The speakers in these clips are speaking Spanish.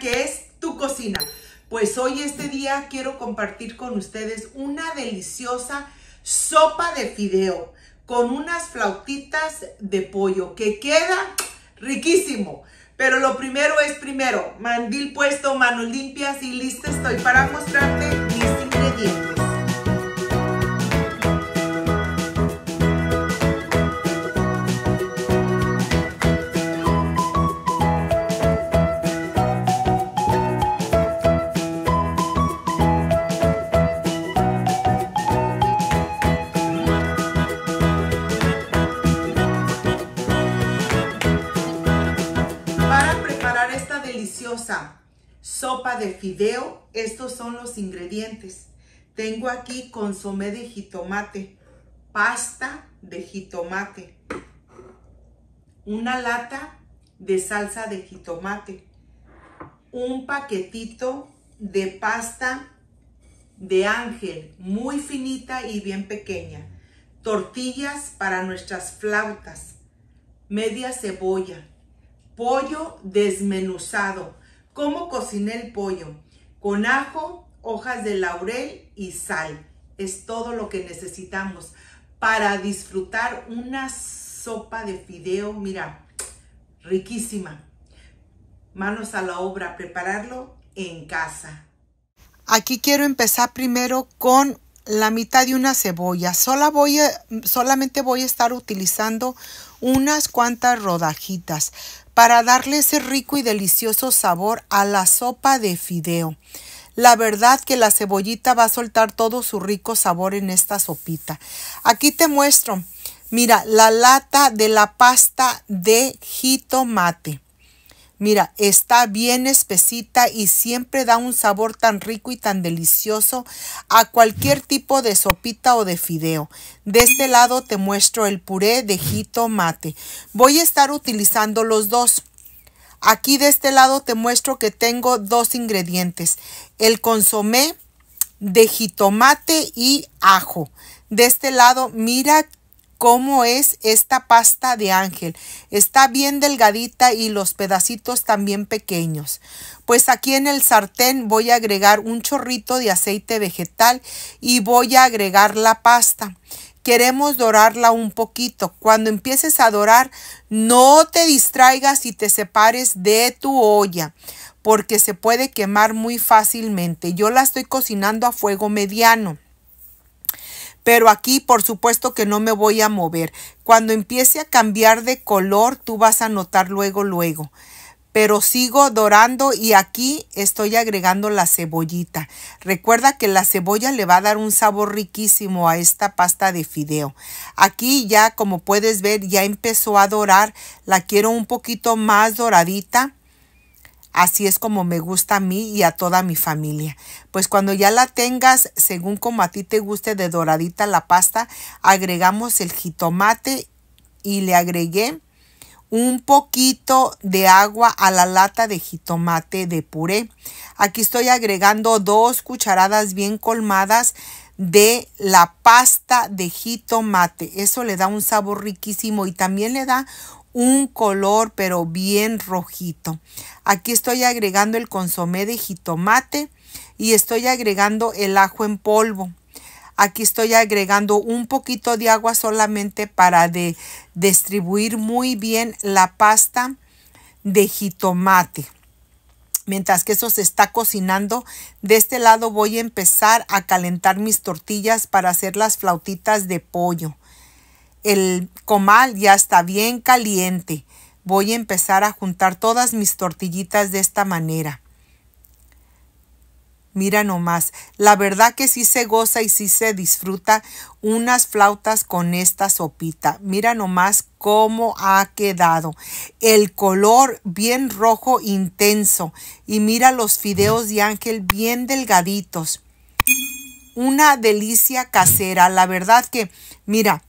que es tu cocina. Pues hoy este día quiero compartir con ustedes una deliciosa sopa de fideo con unas flautitas de pollo que queda riquísimo. Pero lo primero es primero, mandil puesto, manos limpias y lista estoy para mostrarte Sopa de fideo, estos son los ingredientes. Tengo aquí consomé de jitomate, pasta de jitomate, una lata de salsa de jitomate, un paquetito de pasta de ángel, muy finita y bien pequeña, tortillas para nuestras flautas, media cebolla, pollo desmenuzado, cómo cociné el pollo. Con ajo, hojas de laurel y sal. Es todo lo que necesitamos para disfrutar una sopa de fideo, mira, riquísima. Manos a la obra, prepararlo en casa. Aquí quiero empezar primero con la mitad de una cebolla. voy solamente voy a estar utilizando unas cuantas rodajitas para darle ese rico y delicioso sabor a la sopa de fideo. La verdad que la cebollita va a soltar todo su rico sabor en esta sopita. Aquí te muestro, mira, la lata de la pasta de jitomate. Mira, está bien espesita y siempre da un sabor tan rico y tan delicioso a cualquier tipo de sopita o de fideo. De este lado te muestro el puré de jitomate. Voy a estar utilizando los dos. Aquí de este lado te muestro que tengo dos ingredientes. El consomé de jitomate y ajo. De este lado, mira cómo es esta pasta de ángel. Está bien delgadita y los pedacitos también pequeños. Pues aquí en el sartén voy a agregar un chorrito de aceite vegetal y voy a agregar la pasta. Queremos dorarla un poquito. Cuando empieces a dorar, no te distraigas y te separes de tu olla porque se puede quemar muy fácilmente. Yo la estoy cocinando a fuego mediano pero aquí por supuesto que no me voy a mover. Cuando empiece a cambiar de color, tú vas a notar luego, luego. Pero sigo dorando y aquí estoy agregando la cebollita. Recuerda que la cebolla le va a dar un sabor riquísimo a esta pasta de fideo. Aquí ya como puedes ver ya empezó a dorar. La quiero un poquito más doradita Así es como me gusta a mí y a toda mi familia. Pues cuando ya la tengas, según como a ti te guste de doradita la pasta, agregamos el jitomate y le agregué un poquito de agua a la lata de jitomate de puré. Aquí estoy agregando dos cucharadas bien colmadas de la pasta de jitomate. Eso le da un sabor riquísimo y también le da un color pero bien rojito. Aquí estoy agregando el consomé de jitomate y estoy agregando el ajo en polvo. Aquí estoy agregando un poquito de agua solamente para de, distribuir muy bien la pasta de jitomate. Mientras que eso se está cocinando, de este lado voy a empezar a calentar mis tortillas para hacer las flautitas de pollo. El comal ya está bien caliente. Voy a empezar a juntar todas mis tortillitas de esta manera. Mira nomás, la verdad que sí se goza y sí se disfruta unas flautas con esta sopita. Mira nomás cómo ha quedado. El color bien rojo intenso y mira los fideos de ángel bien delgaditos. Una delicia casera, la verdad que, mira,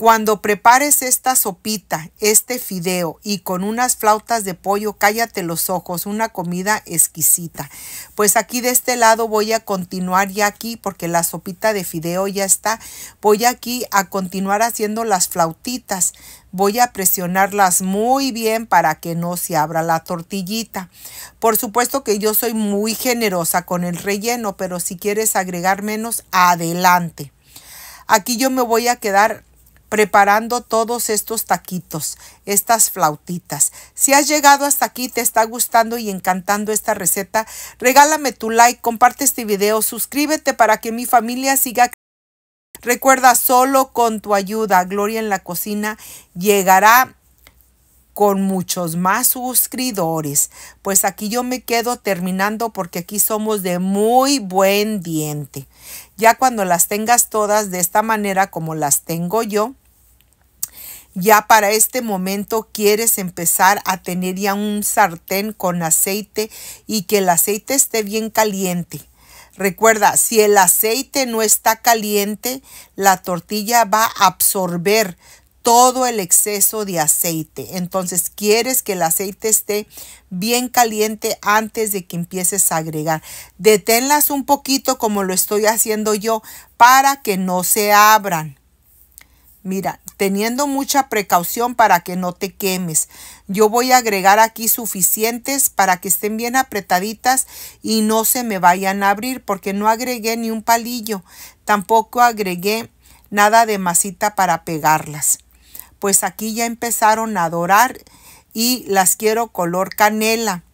cuando prepares esta sopita, este fideo y con unas flautas de pollo, cállate los ojos, una comida exquisita. Pues aquí de este lado voy a continuar ya aquí porque la sopita de fideo ya está. Voy aquí a continuar haciendo las flautitas. Voy a presionarlas muy bien para que no se abra la tortillita. Por supuesto que yo soy muy generosa con el relleno, pero si quieres agregar menos, adelante. Aquí yo me voy a quedar preparando todos estos taquitos, estas flautitas. Si has llegado hasta aquí, te está gustando y encantando esta receta, regálame tu like, comparte este video, suscríbete para que mi familia siga Recuerda, solo con tu ayuda, Gloria en la Cocina llegará con muchos más suscriptores. Pues aquí yo me quedo terminando porque aquí somos de muy buen diente. Ya cuando las tengas todas de esta manera como las tengo yo, ya para este momento quieres empezar a tener ya un sartén con aceite y que el aceite esté bien caliente. Recuerda, si el aceite no está caliente, la tortilla va a absorber todo el exceso de aceite. Entonces quieres que el aceite esté bien caliente antes de que empieces a agregar. Deténlas un poquito como lo estoy haciendo yo para que no se abran. Mira, teniendo mucha precaución para que no te quemes. Yo voy a agregar aquí suficientes para que estén bien apretaditas y no se me vayan a abrir porque no agregué ni un palillo. Tampoco agregué nada de masita para pegarlas pues aquí ya empezaron a dorar y las quiero color canela.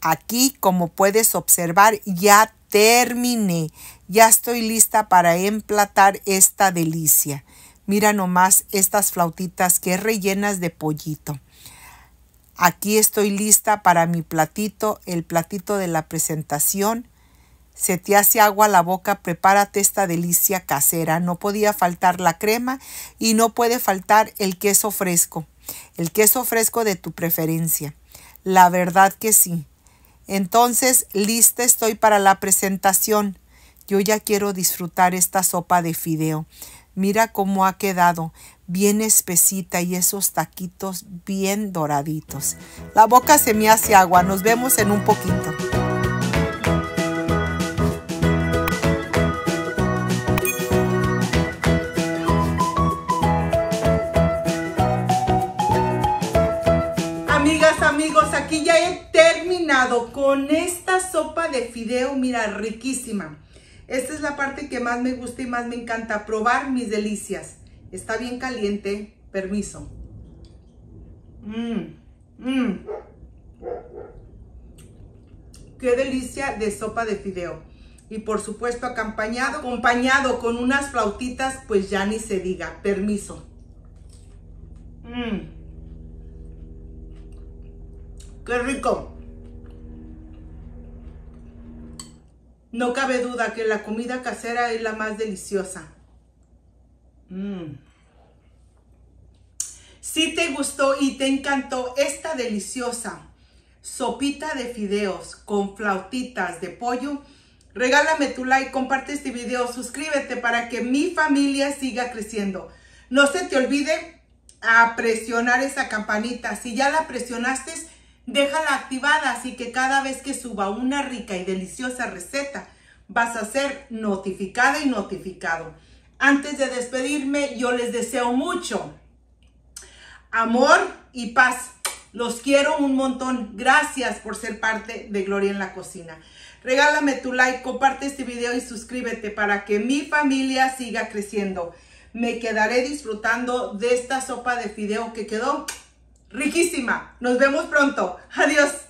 Aquí, como puedes observar, ya terminé. Ya estoy lista para emplatar esta delicia. Mira nomás estas flautitas que rellenas de pollito. Aquí estoy lista para mi platito, el platito de la presentación. Se te hace agua la boca, prepárate esta delicia casera. No podía faltar la crema y no puede faltar el queso fresco. El queso fresco de tu preferencia. La verdad que sí. Entonces, lista estoy para la presentación. Yo ya quiero disfrutar esta sopa de fideo. Mira cómo ha quedado, bien espesita y esos taquitos bien doraditos. La boca se me hace agua. Nos vemos en un poquito. con esta sopa de fideo, mira, riquísima. Esta es la parte que más me gusta y más me encanta, probar mis delicias. Está bien caliente, permiso. Mm, mm. Qué delicia de sopa de fideo. Y por supuesto acompañado, acompañado con unas flautitas, pues ya ni se diga, permiso. Mm. Qué rico. No cabe duda que la comida casera es la más deliciosa. Mm. Si te gustó y te encantó esta deliciosa sopita de fideos con flautitas de pollo, regálame tu like, comparte este video, suscríbete para que mi familia siga creciendo. No se te olvide a presionar esa campanita. Si ya la presionaste, Déjala activada, así que cada vez que suba una rica y deliciosa receta, vas a ser notificada y notificado. Antes de despedirme, yo les deseo mucho amor y paz. Los quiero un montón. Gracias por ser parte de Gloria en la Cocina. Regálame tu like, comparte este video y suscríbete para que mi familia siga creciendo. Me quedaré disfrutando de esta sopa de fideo que quedó riquísima. Nos vemos pronto. Adiós.